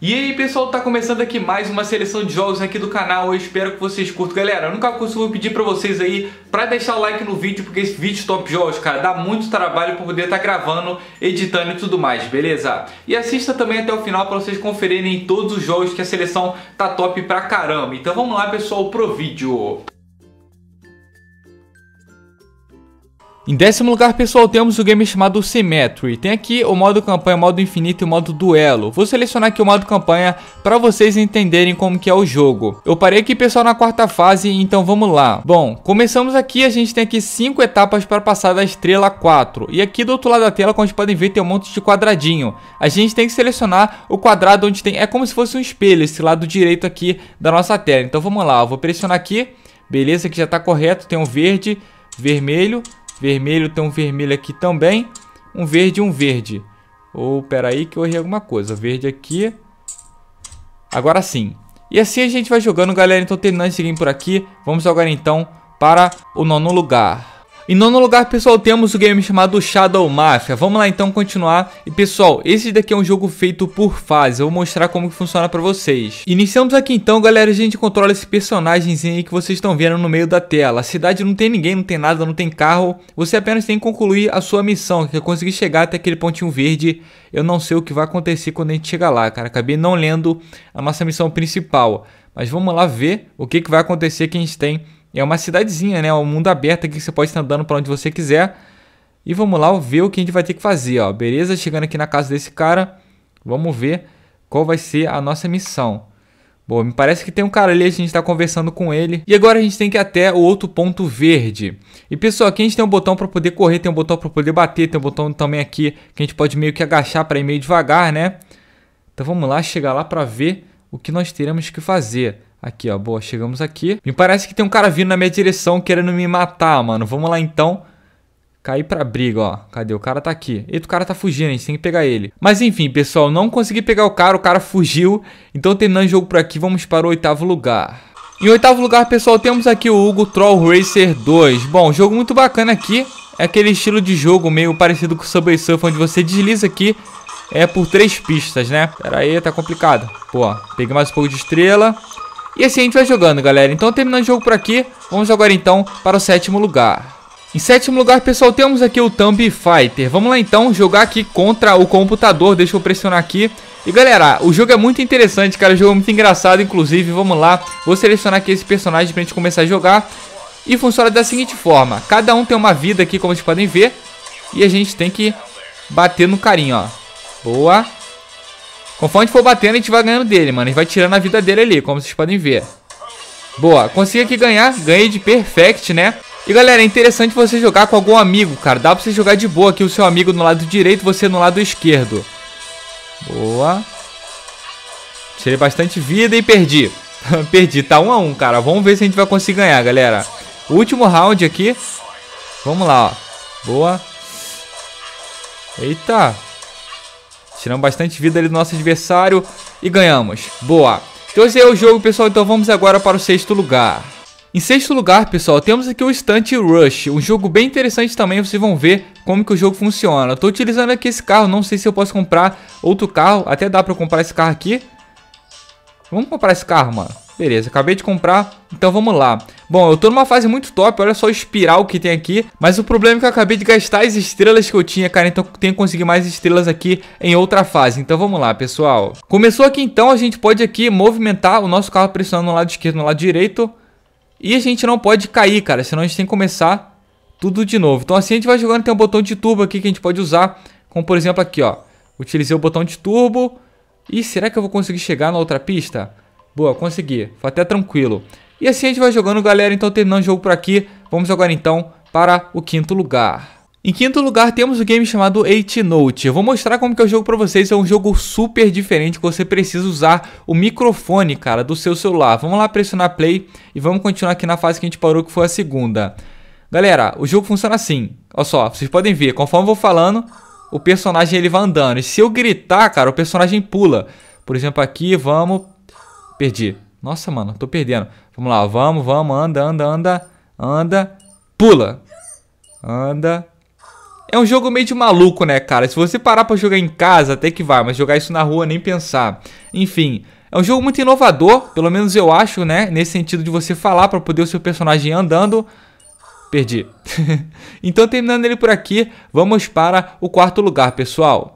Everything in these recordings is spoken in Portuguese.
E aí pessoal, tá começando aqui mais uma seleção de jogos aqui do canal, eu espero que vocês curtam. Galera, eu nunca costumo pedir pra vocês aí pra deixar o like no vídeo, porque esse vídeo top jogos, cara, dá muito trabalho pra poder estar tá gravando, editando e tudo mais, beleza? E assista também até o final pra vocês conferirem todos os jogos que a seleção tá top pra caramba. Então vamos lá pessoal, pro vídeo! Em décimo lugar, pessoal, temos o game chamado Symmetry. Tem aqui o modo campanha, o modo infinito e o modo duelo. Vou selecionar aqui o modo campanha para vocês entenderem como que é o jogo. Eu parei aqui, pessoal, na quarta fase, então vamos lá. Bom, começamos aqui, a gente tem aqui cinco etapas para passar da estrela 4. E aqui do outro lado da tela, como vocês podem ver, tem um monte de quadradinho. A gente tem que selecionar o quadrado onde tem... É como se fosse um espelho, esse lado direito aqui da nossa tela. Então vamos lá, eu vou pressionar aqui. Beleza, que já está correto, tem um verde, vermelho Vermelho tem um vermelho aqui também. Um verde e um verde. Ou, oh, peraí que eu errei alguma coisa. Verde aqui. Agora sim. E assim a gente vai jogando, galera. Então, terminando esse game por aqui, vamos agora então para o nono lugar. Em nono lugar, pessoal, temos o game chamado Shadow Mafia. Vamos lá então continuar. E pessoal, esse daqui é um jogo feito por fase. Eu vou mostrar como que funciona para vocês. Iniciamos aqui então, galera. A gente controla esse personagemzinho aí que vocês estão vendo no meio da tela. A cidade não tem ninguém, não tem nada, não tem carro. Você apenas tem que concluir a sua missão, que é conseguir chegar até aquele pontinho verde. Eu não sei o que vai acontecer quando a gente chegar lá, cara. Acabei não lendo a nossa missão principal. Mas vamos lá ver o que, que vai acontecer que a gente tem é uma cidadezinha, né? É um mundo aberto aqui que você pode estar andando para onde você quiser. E vamos lá ver o que a gente vai ter que fazer, ó. Beleza? Chegando aqui na casa desse cara, vamos ver qual vai ser a nossa missão. Bom, me parece que tem um cara ali, a gente está conversando com ele. E agora a gente tem que ir até o outro ponto verde. E pessoal, aqui a gente tem um botão para poder correr, tem um botão para poder bater, tem um botão também aqui que a gente pode meio que agachar para ir meio devagar, né? Então vamos lá, chegar lá para ver o que nós teremos que fazer. Aqui, ó, boa, chegamos aqui. Me parece que tem um cara vindo na minha direção querendo me matar, mano. Vamos lá, então. Cair pra briga, ó. Cadê? O cara tá aqui. Eita, o cara tá fugindo, a gente tem que pegar ele. Mas enfim, pessoal, não consegui pegar o cara, o cara fugiu. Então, terminando o jogo por aqui, vamos para o oitavo lugar. Em oitavo lugar, pessoal, temos aqui o Hugo Troll Racer 2. Bom, jogo muito bacana aqui. É aquele estilo de jogo meio parecido com o Subway Surf, onde você desliza aqui é por três pistas, né? Pera aí, tá complicado. Pô, peguei mais um pouco de estrela. E assim a gente vai jogando, galera. Então terminando o jogo por aqui, vamos agora então para o sétimo lugar. Em sétimo lugar, pessoal, temos aqui o Thumb Fighter. Vamos lá então jogar aqui contra o computador. Deixa eu pressionar aqui. E galera, o jogo é muito interessante, cara. O jogo é muito engraçado, inclusive. Vamos lá. Vou selecionar aqui esse personagem pra gente começar a jogar. E funciona da seguinte forma. Cada um tem uma vida aqui, como vocês podem ver. E a gente tem que bater no carinho, ó. Boa. Conforme a gente for batendo, a gente vai ganhando dele, mano. A gente vai tirando a vida dele ali, como vocês podem ver. Boa, consegui aqui ganhar. Ganhei de perfect, né? E galera, é interessante você jogar com algum amigo, cara. Dá pra você jogar de boa aqui o seu amigo no lado direito, você no lado esquerdo. Boa. Tirei bastante vida e perdi. perdi, tá um a um, cara. Vamos ver se a gente vai conseguir ganhar, galera. Último round aqui. Vamos lá, ó. Boa. Eita. Tiramos bastante vida ali do nosso adversário e ganhamos. Boa. Então esse é o jogo, pessoal. Então vamos agora para o sexto lugar. Em sexto lugar, pessoal, temos aqui o Stunt Rush, um jogo bem interessante também, vocês vão ver como que o jogo funciona. Estou utilizando aqui esse carro, não sei se eu posso comprar outro carro, até dá para comprar esse carro aqui. Vamos comprar esse carro, mano. Beleza, acabei de comprar, então vamos lá. Bom, eu tô numa fase muito top, olha só o espiral que tem aqui. Mas o problema é que eu acabei de gastar as estrelas que eu tinha, cara. Então tenho que conseguir mais estrelas aqui em outra fase. Então vamos lá, pessoal. Começou aqui então, a gente pode aqui movimentar o nosso carro pressionando no lado esquerdo, no lado direito. E a gente não pode cair, cara, senão a gente tem que começar tudo de novo. Então assim a gente vai jogando, tem um botão de turbo aqui que a gente pode usar. Como por exemplo aqui, ó. Utilizei o botão de turbo. E será que eu vou conseguir chegar na outra pista? Boa, consegui. Foi até tranquilo. E assim a gente vai jogando, galera. Então, terminando o jogo por aqui, vamos agora então para o quinto lugar. Em quinto lugar, temos o um game chamado 8 Note. Eu vou mostrar como que é o jogo para vocês. É um jogo super diferente que você precisa usar o microfone, cara, do seu celular. Vamos lá pressionar play e vamos continuar aqui na fase que a gente parou, que foi a segunda. Galera, o jogo funciona assim. Olha só, vocês podem ver, conforme eu vou falando, o personagem ele vai andando. E se eu gritar, cara, o personagem pula. Por exemplo, aqui, vamos, Perdi. Nossa, mano, tô perdendo. Vamos lá, vamos, vamos, anda, anda, anda, anda. Pula. Anda. É um jogo meio de maluco, né, cara? Se você parar pra jogar em casa, até que vai, mas jogar isso na rua, nem pensar. Enfim, é um jogo muito inovador, pelo menos eu acho, né? Nesse sentido de você falar para poder o seu personagem andando. Perdi. então, terminando ele por aqui, vamos para o quarto lugar, pessoal.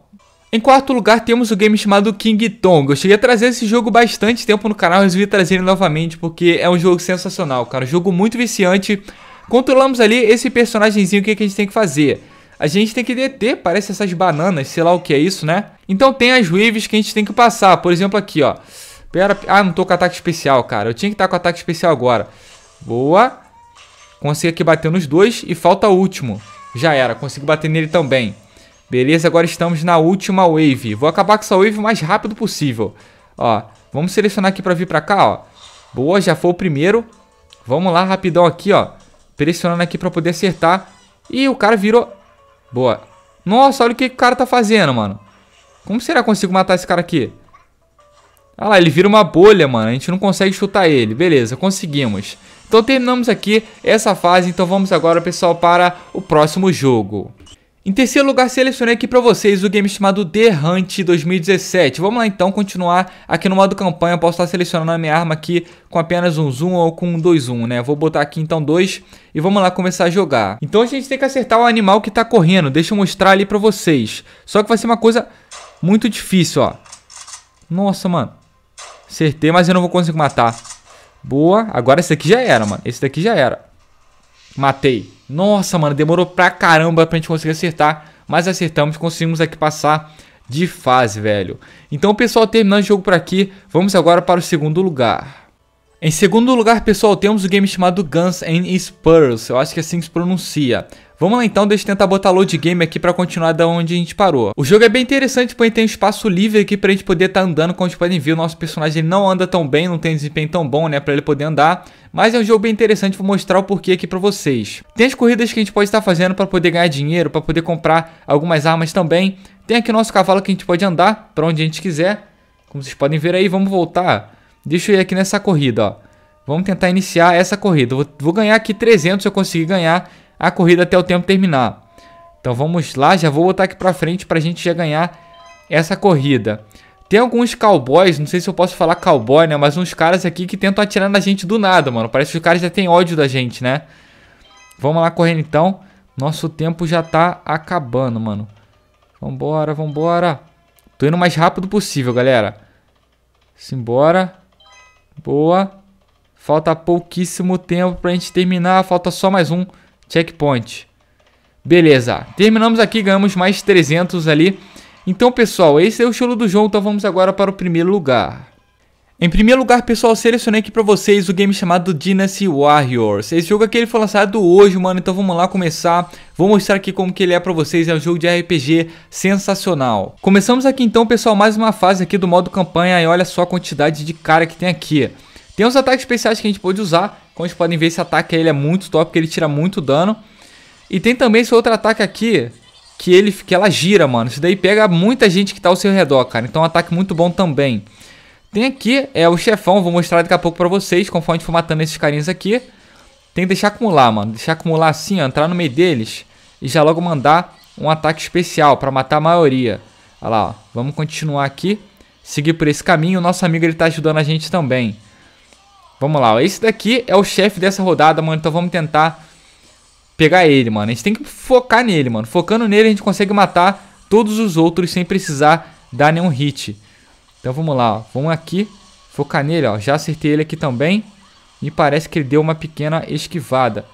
Em quarto lugar, temos o game chamado King Tong. Eu cheguei a trazer esse jogo bastante tempo no canal, resolvi trazer ele novamente, porque é um jogo sensacional, cara. Um jogo muito viciante. Controlamos ali esse personagemzinho, o que, é que a gente tem que fazer? A gente tem que deter, parece essas bananas, sei lá o que é isso, né? Então tem as waves que a gente tem que passar, por exemplo aqui, ó. Pera, ah, não tô com ataque especial, cara. Eu tinha que estar tá com ataque especial agora. Boa. Consegui aqui bater nos dois e falta o último. Já era, consegui bater nele também. Beleza, agora estamos na última wave. Vou acabar com essa wave o mais rápido possível. Ó, vamos selecionar aqui pra vir pra cá, ó. Boa, já foi o primeiro. Vamos lá, rapidão aqui, ó. Pressionando aqui pra poder acertar. E o cara virou... Boa. Nossa, olha o que o cara tá fazendo, mano. Como será que eu consigo matar esse cara aqui? Olha ah lá, ele vira uma bolha, mano. A gente não consegue chutar ele. Beleza, conseguimos. Então terminamos aqui essa fase. Então vamos agora, pessoal, para o próximo jogo. Em terceiro lugar, selecionei aqui para vocês o game chamado The Hunt 2017. Vamos lá então continuar aqui no modo campanha. Eu posso estar selecionando a minha arma aqui com apenas um zoom ou com um dois zoom, né? Vou botar aqui então dois e vamos lá começar a jogar. Então a gente tem que acertar o animal que está correndo. Deixa eu mostrar ali para vocês. Só que vai ser uma coisa muito difícil, ó. Nossa, mano. Acertei, mas eu não vou conseguir matar. Boa. Agora esse daqui já era, mano. Esse daqui já era. Matei. Nossa, mano, demorou pra caramba pra gente conseguir acertar. Mas acertamos, conseguimos aqui passar de fase, velho. Então, pessoal, terminando o jogo por aqui, vamos agora para o segundo lugar. Em segundo lugar, pessoal, temos o game chamado Guns and Spurs. Eu acho que é assim que se pronuncia. Vamos lá então, deixa eu tentar botar load game aqui pra continuar da onde a gente parou. O jogo é bem interessante porque tem um espaço livre aqui pra gente poder estar tá andando. Como vocês podem ver, o nosso personagem não anda tão bem, não tem desempenho tão bom, né, pra ele poder andar. Mas é um jogo bem interessante, vou mostrar o porquê aqui pra vocês. Tem as corridas que a gente pode estar fazendo pra poder ganhar dinheiro, pra poder comprar algumas armas também. Tem aqui o nosso cavalo que a gente pode andar pra onde a gente quiser. Como vocês podem ver aí, vamos voltar. Deixa eu ir aqui nessa corrida, ó. Vamos tentar iniciar essa corrida. Vou, vou ganhar aqui 300 se eu conseguir ganhar a corrida até o tempo terminar. Então vamos lá, já vou botar aqui para frente para a gente já ganhar essa corrida. Tem alguns cowboys, não sei se eu posso falar cowboy, né? Mas uns caras aqui que tentam atirar na gente do nada, mano. Parece que os caras já têm ódio da gente, né? Vamos lá correndo então. Nosso tempo já tá acabando, mano. Vambora, vambora. Tô indo o mais rápido possível, galera. Simbora. Boa. Falta pouquíssimo tempo pra gente terminar. Falta só mais um. Checkpoint. Beleza. Terminamos aqui, ganhamos mais 300 ali. Então, pessoal, esse é o estilo do jogo, então vamos agora para o primeiro lugar. Em primeiro lugar, pessoal, selecionei aqui pra vocês o game chamado Dynasty Warriors. Esse jogo aqui ele foi lançado hoje, mano, então vamos lá começar. Vou mostrar aqui como que ele é pra vocês, é um jogo de RPG sensacional. Começamos aqui então, pessoal, mais uma fase aqui do modo campanha e olha só a quantidade de cara que tem aqui. Tem os ataques especiais que a gente pode usar como vocês podem ver, esse ataque ele é muito top, porque ele tira muito dano. E tem também esse outro ataque aqui, que, ele, que ela gira, mano. Isso daí pega muita gente que tá ao seu redor, cara. Então é um ataque muito bom também. Tem aqui é o chefão, vou mostrar daqui a pouco pra vocês, conforme a gente for matando esses carinhas aqui. Tem que deixar acumular, mano. Deixar acumular assim, ó, entrar no meio deles e já logo mandar um ataque especial pra matar a maioria. Olha lá, ó. Vamos continuar aqui, seguir por esse caminho. O nosso amigo, ele tá ajudando a gente também. Vamos lá, esse daqui é o chefe dessa rodada, mano, então vamos tentar pegar ele, mano. A gente tem que focar nele, mano. Focando nele a gente consegue matar todos os outros sem precisar dar nenhum hit. Então vamos lá, ó. vamos aqui, focar nele, ó. Já acertei ele aqui também. Me parece que ele deu uma pequena esquivada.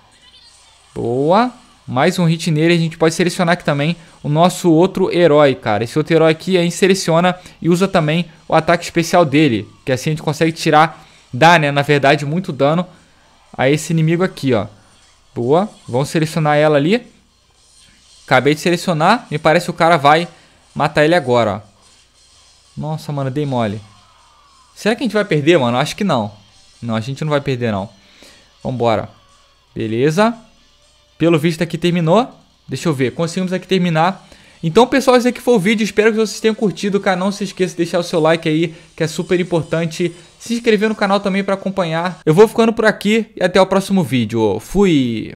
Boa. Mais um hit nele. A gente pode selecionar aqui também o nosso outro herói, cara. Esse outro herói aqui a gente seleciona e usa também o ataque especial dele. Que assim a gente consegue tirar dá, né, na verdade, muito dano a esse inimigo aqui, ó. Boa. Vamos selecionar ela ali. Acabei de selecionar. Me parece que o cara vai matar ele agora, ó. Nossa, mano, dei mole. Será que a gente vai perder, mano? Acho que não. Não, a gente não vai perder, não. Vambora. Beleza. Pelo visto aqui terminou. Deixa eu ver. Conseguimos aqui terminar então, pessoal, esse aqui foi o vídeo. Espero que vocês tenham curtido. Cara, não se esqueça de deixar o seu like aí, que é super importante. Se inscrever no canal também para acompanhar. Eu vou ficando por aqui e até o próximo vídeo. Fui!